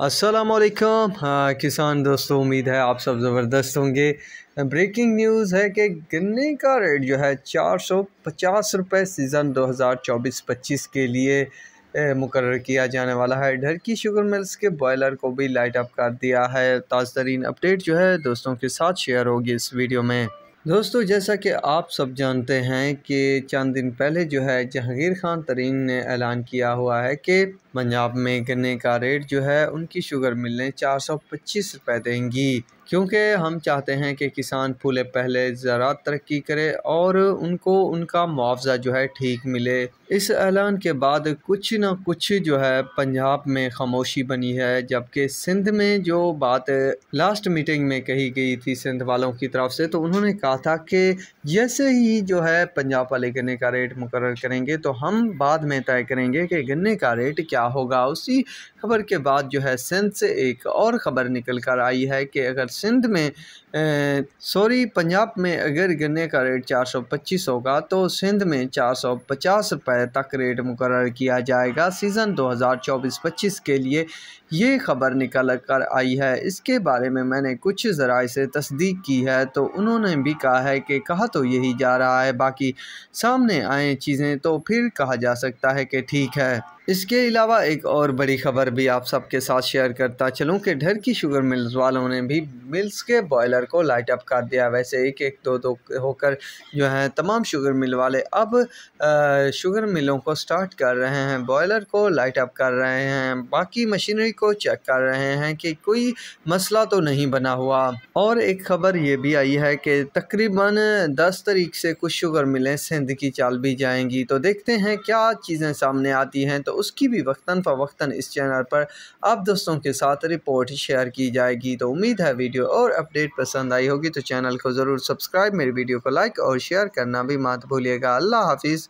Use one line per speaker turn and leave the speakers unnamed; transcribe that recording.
असलकम हाँ, किसान दोस्तों उम्मीद है आप सब ज़बरदस्त होंगे ब्रेकिंग न्यूज़ है कि गन्ने का रेट जो है चार सौ पचास रुपये सीज़न दो हज़ार चौबीस पच्चीस के लिए मुकर किया जाने वाला है ढर की शुगर मिल्स के बॉयलर को भी लाइट अप कर दिया है ताज़ तरीन अपडेट जो है दोस्तों के साथ शेयर होगी इस वीडियो में दोस्तों जैसा कि आप सब जानते हैं कि चंद दिन पहले जो है जहांगीर खान तरीन ने ऐलान किया हुआ है कि पंजाब में गन्ने का रेट जो है उनकी शुगर मिलने चार सौ पच्चीस रुपये देंगी क्योंकि हम चाहते हैं कि किसान फूले पहले ज़रात तरक्की करे और उनको उनका मुआवजा जो है ठीक मिले इस ऐलान के बाद कुछ ना कुछ जो है पंजाब में खामोशी बनी है जबकि सिंध में जो बात लास्ट मीटिंग में कही गई थी सिंध वालों की तरफ से तो उन्होंने कहा था कि जैसे ही जो है पंजाब वाले गन्ने का रेट मुकर करेंगे तो हम बाद में तय करेंगे कि गन्ने का रेट क्या होगा उसी खबर के बाद जो है सिंध से एक और ख़बर निकल कर आई है कि अगर सिंध में सॉरी पंजाब में अगर गन्ने का रेट 425 होगा तो सिंध में 450 रुपए तक रेट मुकर किया जाएगा सीज़न 2024-25 के लिए ये खबर निकल कर आई है इसके बारे में मैंने कुछ ज़रा से तस्दीक की है तो उन्होंने भी कहा है कि कहा तो यही जा रहा है बाकी सामने आए चीज़ें तो फिर कहा जा सकता है कि ठीक है इसके अलावा अलावा एक और बड़ी खबर भी आप सबके साथ शेयर करता चलूं कि ढर की शुगर मिल्स वालों ने भी मिल्स के बॉयलर को लाइट अप कर दिया वैसे एक एक दो दो होकर जो है तमाम शुगर मिल वाले अब आ, शुगर मिलों को स्टार्ट कर रहे हैं बॉयलर को लाइट अप कर रहे हैं बाकी मशीनरी को चेक कर रहे हैं कि कोई मसला तो नहीं बना हुआ और एक खबर ये भी आई है कि तकरीबन दस तरीक से कुछ शुगर मिलें सिंध की चाल भी जाएंगी तो देखते हैं क्या चीज़ें सामने आती हैं तो उसकी भी वक्त वक्ता फ़वक्ता इस चैनल पर आप दोस्तों के साथ रिपोर्ट शेयर की जाएगी तो उम्मीद है वीडियो और अपडेट पसंद आई होगी तो चैनल को ज़रूर सब्सक्राइब मेरी वीडियो को लाइक और शेयर करना भी मत भूलिएगा अल्लाह हाफिज़